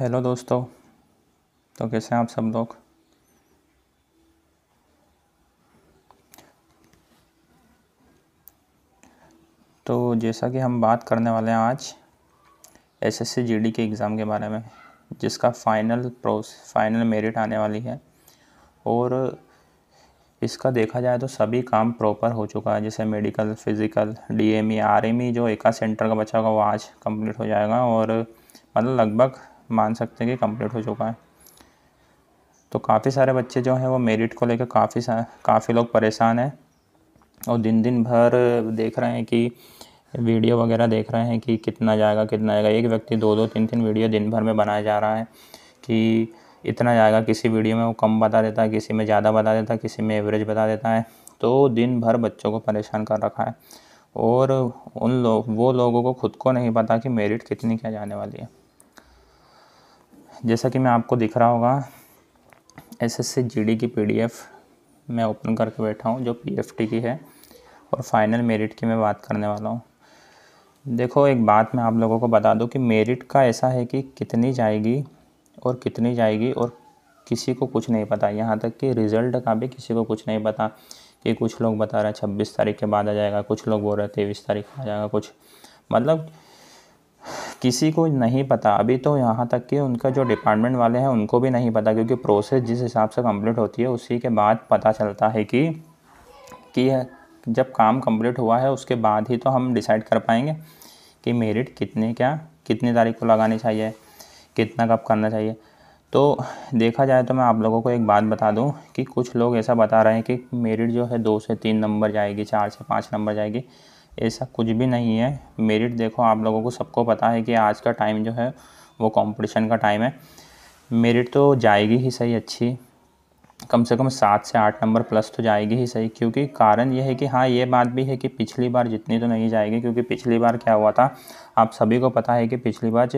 hello दोस्तों तो कैसे हैं आप सब लोग तो जैसा कि हम बात करने वाले हैं आज एसएससी जीडी के एग्ज़ाम के बारे में जिसका फ़ाइनल प्रोस फाइनल मेरिट आने वाली है और इसका देखा जाए तो सभी काम प्रॉपर हो चुका है जैसे मेडिकल फिज़िकल डीएमई आरएमई जो एका सेंटर का बचा होगा वो आज कंप्लीट हो जाएगा और मतलब लगभग मान सकते हैं कि कंप्लीट हो चुका है तो काफ़ी सारे बच्चे जो हैं वो मेरिट को लेकर काफ़ी काफ़ी लोग परेशान हैं और दिन दिन भर देख रहे हैं कि वीडियो वगैरह देख रहे हैं कि कितना जाएगा कितना जाएगा एक व्यक्ति दो दो तीन तीन वीडियो दिन भर में बनाया जा रहा है कि इतना जाएगा किसी वीडियो में वो कम बता देता है किसी में ज़्यादा बता देता है किसी में एवरेज बता देता है तो दिन भर बच्चों को परेशान कर रखा है और उन लोग वो लोगों को खुद को नहीं पता कि मेरिट कितनी क्या जाने वाली है जैसा कि मैं आपको दिख रहा होगा एस एस की पीडीएफ मैं ओपन करके बैठा हूँ जो पीएफटी की है और फाइनल मेरिट की मैं बात करने वाला हूँ देखो एक बात मैं आप लोगों को बता दूँ कि मेरिट का ऐसा है कि कितनी जाएगी और कितनी जाएगी और किसी को कुछ नहीं पता यहाँ तक कि रिज़ल्ट का भी किसी को कुछ नहीं पता कि कुछ लोग बता रहे हैं छब्बीस तारीख के बाद आ जाएगा कुछ लोग बोल रहे हैं तेईस तारीख आ जाएगा कुछ मतलब किसी को नहीं पता अभी तो यहाँ तक कि उनका जो डिपार्टमेंट वाले हैं उनको भी नहीं पता क्योंकि प्रोसेस जिस हिसाब से कंप्लीट होती है उसी के बाद पता चलता है कि कि जब काम कंप्लीट हुआ है उसके बाद ही तो हम डिसाइड कर पाएंगे कि मेरिट कितने क्या कितनी तारीख को लगानी चाहिए कितना कब करना चाहिए तो देखा जाए तो मैं आप लोगों को एक बात बता दूं कि कुछ लोग ऐसा बता रहे हैं कि मेरिट जो है दो से तीन नंबर जाएगी चार से पाँच नंबर जाएगी ऐसा कुछ भी नहीं है मेरिट देखो आप लोगों को सबको पता है कि आज का टाइम जो है वो कंपटीशन का टाइम है मेरिट तो जाएगी ही सही अच्छी कम से कम सात से आठ नंबर प्लस तो जाएगी ही सही क्योंकि कारण यह है कि हाँ ये बात भी है कि पिछली बार जितनी तो नहीं जाएगी क्योंकि पिछली बार क्या हुआ था आप सभी को पता है कि पिछली बार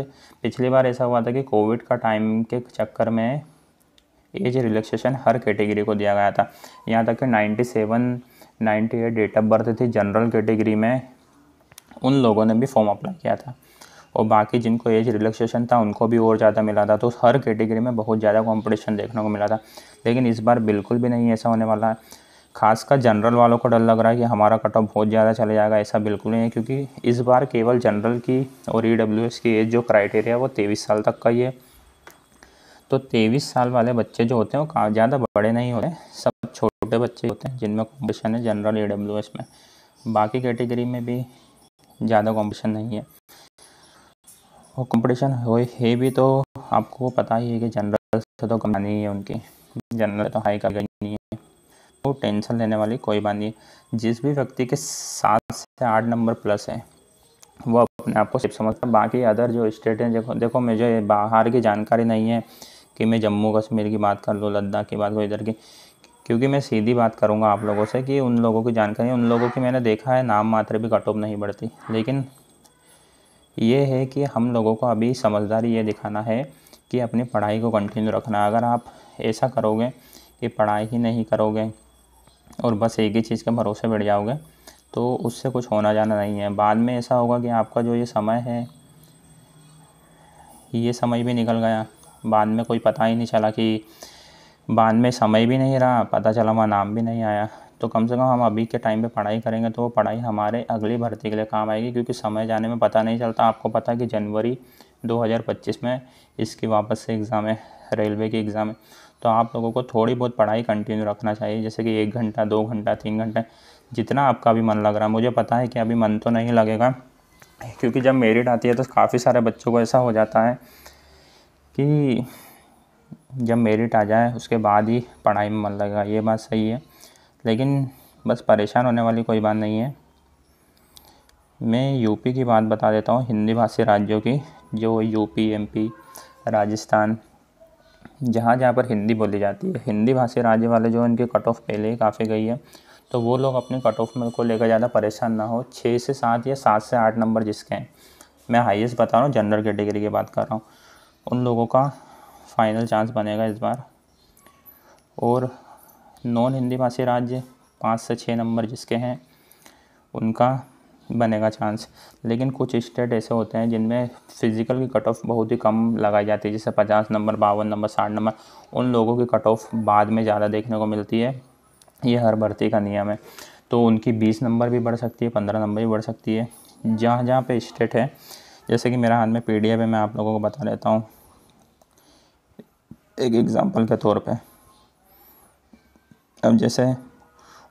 पिछली बार ऐसा हुआ था कि कोविड का टाइम के चक्कर में एज रिलैक्सेशन हर कैटेगरी को दिया गया था यहाँ तक कि ninety seven ninety eight date of birth थी जनरल कैटेगरी में उन लोगों ने भी फॉर्म अप्लाई किया था और बाकी जिनको एज रिलैक्सेशन था उनको भी और ज़्यादा मिला था तो हर कैटेगरी में बहुत ज़्यादा कॉम्पिटिशन देखने को मिला था लेकिन इस बार बिल्कुल भी नहीं ऐसा होने वाला है खासकर जनरल वालों को डर लग रहा है कि हमारा कट ऑफ बहुत ज़्यादा चला जाएगा ऐसा बिल्कुल नहीं है क्योंकि इस बार केवल जनरल की और ई की एज जो क्राइटेरिया है वो तेईस साल तक का ही है तो तेईस साल वाले बच्चे जो होते हैं वो ज़्यादा बड़े नहीं होते सब छोटे बच्चे होते हैं जिनमें कॉम्पिटिशन है जनरल ए में बाकी कैटेगरी में भी ज़्यादा कॉम्पिटिशन नहीं है और कंपटीशन हो है भी तो आपको पता ही है कि जनरल से तो कम नहीं है उनकी जनरल तो हाई का नहीं है तो टेंशन लेने वाली कोई बात नहीं है जिस भी व्यक्ति के सात से आठ नंबर प्लस है वो अपने आप को सिर्फ समझता बाकी अदर जो स्टेट हैं देखो देखो मुझे बाहर की जानकारी नहीं है कि मैं जम्मू कश्मीर की बात कर लूँ लद्दाख की बात करूँ इधर की क्योंकि मैं सीधी बात करूँगा आप लोगों से कि उन लोगों की जानकारी उन लोगों की मैंने देखा है नाम मात्र भी कटोप नहीं बढ़ती लेकिन ये है कि हम लोगों को अभी समझदारी ये दिखाना है कि अपनी पढ़ाई को कंटिन्यू रखना अगर आप ऐसा करोगे कि पढ़ाई ही नहीं करोगे और बस एक ही चीज़ के भरोसे बैठ जाओगे तो उससे कुछ होना जाना नहीं है बाद में ऐसा होगा कि आपका जो ये समय है ये समय भी निकल गया बाद में कोई पता ही नहीं चला कि बाद में समय भी नहीं रहा पता चला वहाँ नाम भी नहीं आया तो कम से कम हम अभी के टाइम पे पढ़ाई करेंगे तो वो पढ़ाई हमारे अगली भर्ती के लिए काम आएगी क्योंकि समय जाने में पता नहीं चलता आपको पता है कि जनवरी 2025 में इसकी वापस से एग्ज़ाम है रेलवे की एग्ज़ाम है तो आप लोगों को थोड़ी बहुत पढ़ाई कंटिन्यू रखना चाहिए जैसे कि एक घंटा दो घंटा तीन घंटा जितना आपका अभी मन लग रहा है मुझे पता है कि अभी मन तो नहीं लगेगा क्योंकि जब मेरिट आती है तो काफ़ी सारे बच्चों को ऐसा हो जाता है कि जब मेरिट आ जाए उसके बाद ही पढ़ाई में मन लगेगा ये बात सही है लेकिन बस परेशान होने वाली कोई बात नहीं है मैं यूपी की बात बता देता हूँ हिंदी भाषी राज्यों की जो यूपी एमपी राजस्थान जहाँ जहाँ पर हिंदी बोली जाती है हिंदी भाषी राज्य वाले जो इनकी कट ऑफ पहले ही काफ़ी गई है तो वो लोग अपने कट ऑफ में को लेकर ज़्यादा परेशान ना हो छः से सात या सात से आठ नंबर जिसके हैं मैं हाईएस्ट बता रहा हूँ जनरल कैटेगरी की बात कर रहा हूँ उन लोगों का फाइनल चांस बनेगा इस बार और नॉन हिंदी भाषी राज्य पाँच से छः नंबर जिसके हैं उनका बनेगा चांस लेकिन कुछ स्टेट ऐसे होते हैं जिनमें फिज़िकल की कट ऑफ बहुत ही कम लगाई जाती है जैसे पचास नंबर बावन नंबर साठ नंबर उन लोगों की कट ऑफ बाद में ज़्यादा देखने को मिलती है ये हर भर्ती का नियम है तो उनकी बीस नंबर भी बढ़ सकती है पंद्रह नंबर भी बढ़ सकती है जहाँ जहाँ पे स्टेट है जैसे कि मेरा हाथ में पी है मैं आप लोगों को बता देता हूँ एक एग्ज़ाम्पल के तौर पर अब जैसे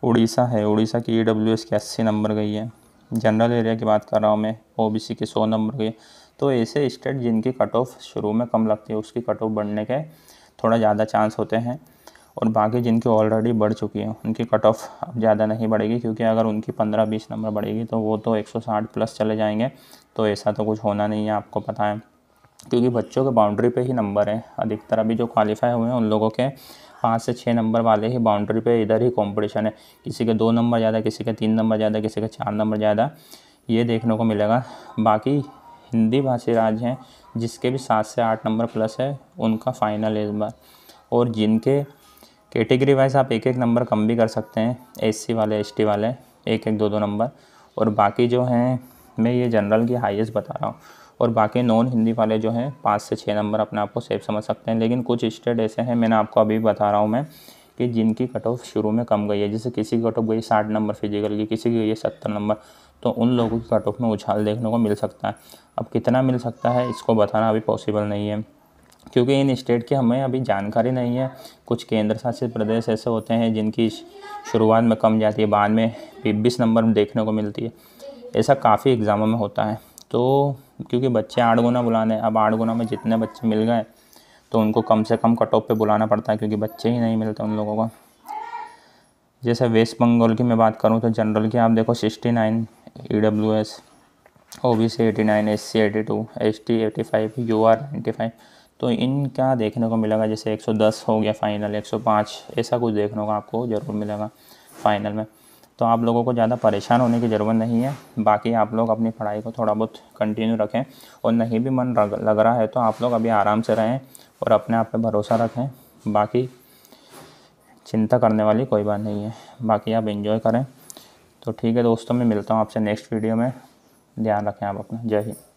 उड़ीसा है उड़ीसा की ई डब्ल्यू एस की अस्सी नंबर गई है जनरल एरिया की बात कर रहा हूँ मैं ओ बी सी की सौ नंबर गई तो ऐसे स्टेट जिनकी कट ऑफ शुरू में कम लगती है उसकी कट ऑफ बढ़ने के थोड़ा ज़्यादा चांस होते हैं और बाकी जिनकी ऑलरेडी बढ़ चुकी है उनकी कट ऑफ अब ज़्यादा नहीं बढ़ेगी क्योंकि अगर उनकी पंद्रह बीस नंबर बढ़ेगी तो वो तो एक सौ साठ प्लस चले जाएंगे तो ऐसा तो कुछ होना नहीं है आपको पता है क्योंकि बच्चों के बाउंड्री पे ही नंबर हैं अधिकतर अभी जो क्वालिफाई हुए हैं उन लोगों के पाँच से छः नंबर वाले ही बाउंड्री पर इधर ही कॉम्पिटिशन है किसी के दो नंबर ज़्यादा किसी के तीन नंबर ज़्यादा किसी के चार नंबर ज़्यादा ये देखने को मिलेगा बाकी हिंदी भाषी राज्य हैं जिसके भी सात से आठ नंबर प्लस है उनका फाइनल इस बार और जिनके कैटेगरी वाइज आप एक एक नंबर कम भी कर सकते हैं एससी वाले एसटी वाले एक एक दो दो नंबर और बाकी जो हैं मैं ये जनरल की हाईएस्ट बता रहा हूँ और बाकी नॉन हिंदी वाले जो हैं पाँच से छः नंबर अपने आप को सेफ समझ सकते हैं लेकिन कुछ स्टेट ऐसे हैं मैंने आपको अभी बता रहा हूँ मैं कि जिनकी कट ऑफ शुरू में कम गई है जैसे किसी की कट ऑफ गई साठ नंबर फिजिकल की किसी की गई है सत्तर नंबर तो उन लोगों की कट ऑफ में उछाल देखने को मिल सकता है अब कितना मिल सकता है इसको बताना अभी पॉसिबल नहीं है क्योंकि इन स्टेट की हमें अभी जानकारी नहीं है कुछ केंद्र शासित प्रदेश ऐसे होते हैं जिनकी शुरुआत में कम जाती है बाद में बीस नंबर देखने को मिलती है ऐसा काफ़ी एग्ज़ामों में होता है तो क्योंकि बच्चे आठ गुना बुलाने अब आठ गुना में जितने बच्चे मिल गए तो उनको कम से कम कट ऑफ पर बुलाना पड़ता है क्योंकि बच्चे ही नहीं मिलते उन लोगों को जैसे वेस्ट बंगाल की मैं बात करूँ तो जनरल की आप देखो sixty nine E W S O B C eighty nine S C eighty two S T eighty five U R ninety five तो इनका देखने को मिलेगा जैसे 110 हो गया फाइनल 105 ऐसा कुछ देखने को आपको ज़रूर मिलेगा फाइनल में तो आप लोगों को ज़्यादा परेशान होने की ज़रूरत नहीं है बाकी आप लोग अपनी पढ़ाई को थोड़ा बहुत कंटिन्यू रखें और नहीं भी मन लग रहा है तो आप लोग अभी आराम से रहें और अपने आप पर भरोसा रखें बाकी चिंता करने वाली कोई बात नहीं है बाकी आप इन्जॉय करें तो ठीक है दोस्तों मैं मिलता हूँ आपसे नेक्स्ट वीडियो में ध्यान रखें आप अपना जय हिंद